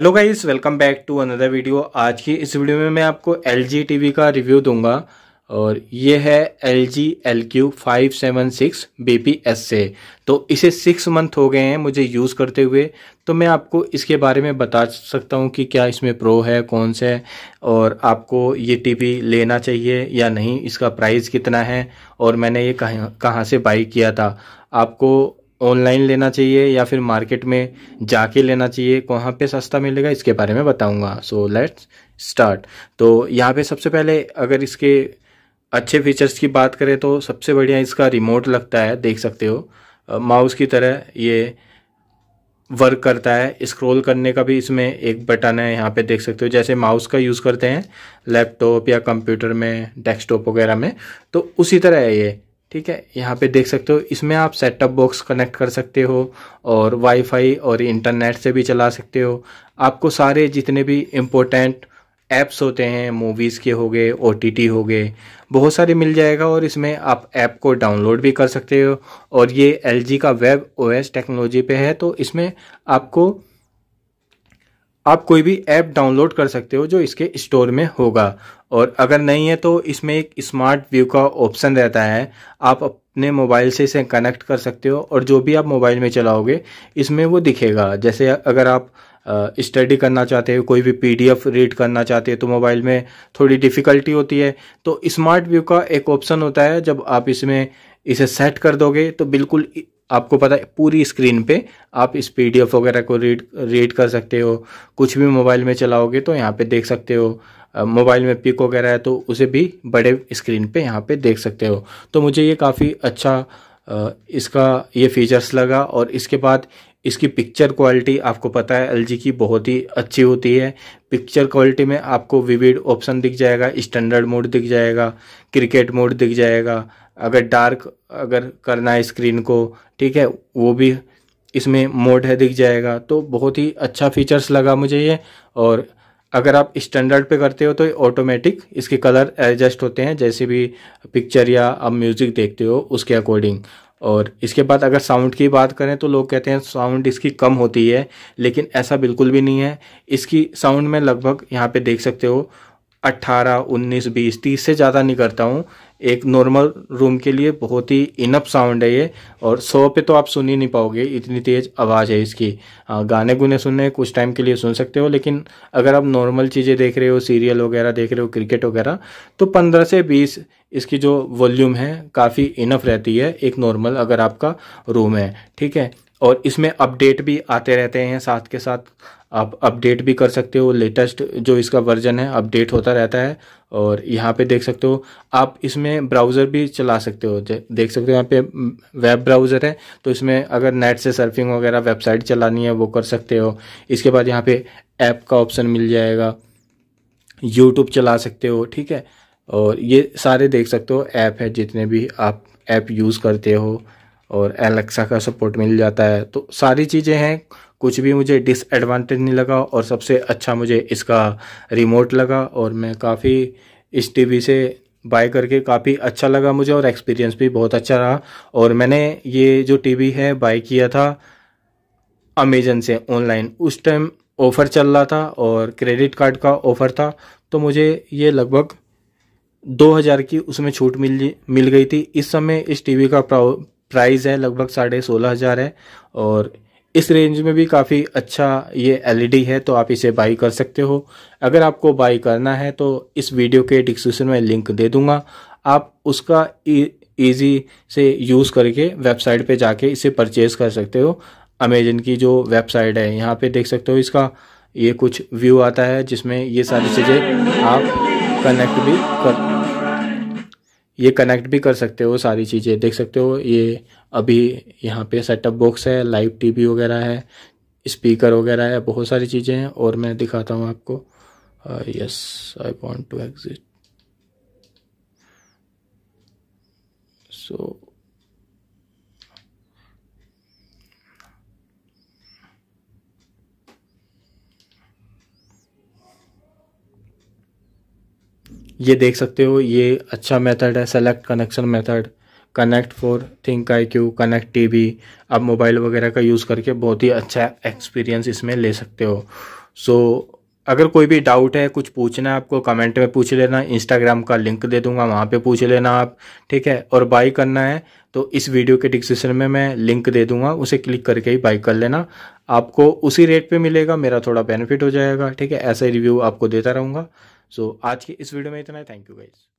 hello guys welcome back to another video आज की इस वीडियो में मैं आपको एल जी टी का रिव्यू दूंगा और ये है L G L Q five seven six B P S से तो इसे सिक्स मंथ हो गए हैं मुझे यूज़ करते हुए तो मैं आपको इसके बारे में बता सकता हूँ कि क्या इसमें प्रो है कौन सा है और आपको ये टीवी लेना चाहिए या नहीं इसका प्राइस कितना है और मैंने ये कहाँ कहाँ से बाई किया था आपको ऑनलाइन लेना चाहिए या फिर मार्केट में जाके लेना चाहिए कहाँ पे सस्ता मिलेगा इसके बारे में बताऊंगा सो लेट्स स्टार्ट तो यहाँ पे सबसे पहले अगर इसके अच्छे फीचर्स की बात करें तो सबसे बढ़िया इसका रिमोट लगता है देख सकते हो माउस की तरह ये वर्क करता है स्क्रॉल करने का भी इसमें एक बटन है यहाँ पे देख सकते हो जैसे माउस का यूज़ करते हैं लैपटॉप या कंप्यूटर में डेस्कटॉप वगैरह में तो उसी तरह है ये ठीक है यहाँ पे देख सकते हो इसमें आप सेटअप बॉक्स कनेक्ट कर सकते हो और वाईफाई और इंटरनेट से भी चला सकते हो आपको सारे जितने भी इम्पोर्टेंट ऐप्स होते हैं मूवीज़ के हो गए ओ हो गए बहुत सारे मिल जाएगा और इसमें आप ऐप को डाउनलोड भी कर सकते हो और ये एल का वेब ओ टेक्नोलॉजी पे है तो इसमें आपको आप कोई भी ऐप डाउनलोड कर सकते हो जो इसके स्टोर में होगा और अगर नहीं है तो इसमें एक स्मार्ट व्यू का ऑप्शन रहता है आप अपने मोबाइल से इसे कनेक्ट कर सकते हो और जो भी आप मोबाइल में चलाओगे इसमें वो दिखेगा जैसे अगर आप स्टडी करना चाहते हो कोई भी पीडीएफ रीड करना चाहते हो तो मोबाइल में थोड़ी डिफ़िकल्टी होती है तो स्मार्ट व्यू का एक ऑप्शन होता है जब आप इसमें इसे सेट कर दोगे तो बिल्कुल आपको पता है पूरी स्क्रीन पे आप इस पीडीएफ वगैरह को रीड रीड कर सकते हो कुछ भी मोबाइल में चलाओगे तो यहाँ पे देख सकते हो मोबाइल में पिक वगैरह है तो उसे भी बड़े स्क्रीन पे यहाँ पे देख सकते हो तो मुझे ये काफ़ी अच्छा इसका ये फीचर्स लगा और इसके बाद इसकी पिक्चर क्वालिटी आपको पता है एल की बहुत ही अच्छी होती है पिक्चर क्वालिटी में आपको विविड ऑप्शन दिख जाएगा स्टैंडर्ड मोड दिख जाएगा क्रिकेट मोड दिख जाएगा अगर डार्क अगर करना है स्क्रीन को ठीक है वो भी इसमें मोड है दिख जाएगा तो बहुत ही अच्छा फीचर्स लगा मुझे ये और अगर आप स्टैंडर्ड पे करते हो तो ऑटोमेटिक इसके कलर एडजस्ट होते हैं जैसे भी पिक्चर या आप म्यूज़िक देखते हो उसके अकॉर्डिंग और इसके बाद अगर साउंड की बात करें तो लोग कहते हैं साउंड इसकी कम होती है लेकिन ऐसा बिल्कुल भी नहीं है इसकी साउंड में लगभग यहाँ पे देख सकते हो अट्ठारह उन्नीस बीस तीस से ज़्यादा नहीं करता हूँ एक नॉर्मल रूम के लिए बहुत ही इनअप साउंड है ये और सौ पे तो आप सुन ही नहीं पाओगे इतनी तेज़ आवाज़ है इसकी हाँ, गाने गुने सुनने कुछ टाइम के लिए सुन सकते हो लेकिन अगर आप नॉर्मल चीज़ें देख रहे हो सीरियल वगैरह देख रहे हो क्रिकेट वगैरह तो पंद्रह से बीस इसकी जो वॉल्यूम है काफ़ी इनफ रहती है एक नॉर्मल अगर आपका रूम है ठीक है और इसमें अपडेट भी आते रहते हैं साथ के साथ आप अपडेट भी कर सकते हो लेटेस्ट जो इसका वर्जन है अपडेट होता रहता है और यहाँ पे देख सकते हो आप इसमें ब्राउज़र भी चला सकते हो देख सकते हो यहाँ पे वेब ब्राउज़र है तो इसमें अगर नेट से सर्फिंग वगैरह वेबसाइट चलानी है वो कर सकते हो इसके बाद यहाँ पे ऐप का ऑप्शन मिल जाएगा यूट्यूब चला सकते हो ठीक है और ये सारे देख सकते हो ऐप है जितने भी आप ऐप यूज़ करते हो और एलेक्सा का सपोर्ट मिल जाता है तो सारी चीज़ें हैं कुछ भी मुझे डिसएडवांटेज नहीं लगा और सबसे अच्छा मुझे इसका रिमोट लगा और मैं काफ़ी इस टीवी से बाय करके काफ़ी अच्छा लगा मुझे और एक्सपीरियंस भी बहुत अच्छा रहा और मैंने ये जो टीवी है बाय किया था अमेजन से ऑनलाइन उस टाइम ऑफ़र चल रहा था और क्रेडिट कार्ड का ऑफ़र था तो मुझे ये लगभग 2000 की उसमें छूट मिल मिल गई थी इस समय इस टीवी का प्राइस है लगभग साढ़े सोलह हज़ार है और इस रेंज में भी काफ़ी अच्छा ये एलईडी e है तो आप इसे बाई कर सकते हो अगर आपको बाई करना है तो इस वीडियो के डिस्क्रिप्शन में लिंक दे दूंगा आप उसका ईजी e, से यूज़ करके वेबसाइट पे जाके इसे परचेज़ कर सकते हो अमेजन की जो वेबसाइट है यहाँ पे देख सकते हो इसका ये कुछ व्यू आता है जिसमें ये सारी चीज़ें आप कनेक्ट भी कर ये कनेक्ट भी कर सकते हो सारी चीज़ें देख सकते हो ये अभी यहाँ पे सेटअप बॉक्स है लाइव टीवी वगैरह है स्पीकर वगैरह है बहुत सारी चीज़ें हैं और मैं दिखाता हूँ आपको yes I want to exit so ये देख सकते हो ये अच्छा मेथड है select connection method connect for ThinQ I Q connect T V आप मोबाइल वगैरह का यूज़ करके बहुत ही अच्छा एक्सपीरियंस इसमें ले सकते हो सो so, अगर कोई भी डाउट है कुछ पूछना है आपको कमेंट में पूछ लेना इंस्टाग्राम का लिंक दे दूंगा वहाँ पे पूछ लेना आप ठीक है और बाई करना है तो इस वीडियो के डिस्क्रिप्शन में मैं लिंक दे दूंगा उसे क्लिक करके ही बाई कर लेना आपको उसी रेट पे मिलेगा मेरा थोड़ा बेनिफिट हो जाएगा ठीक है ऐसा रिव्यू आपको देता रहूँगा सो so, आज के इस वीडियो में इतना है थैंक यू गाइज़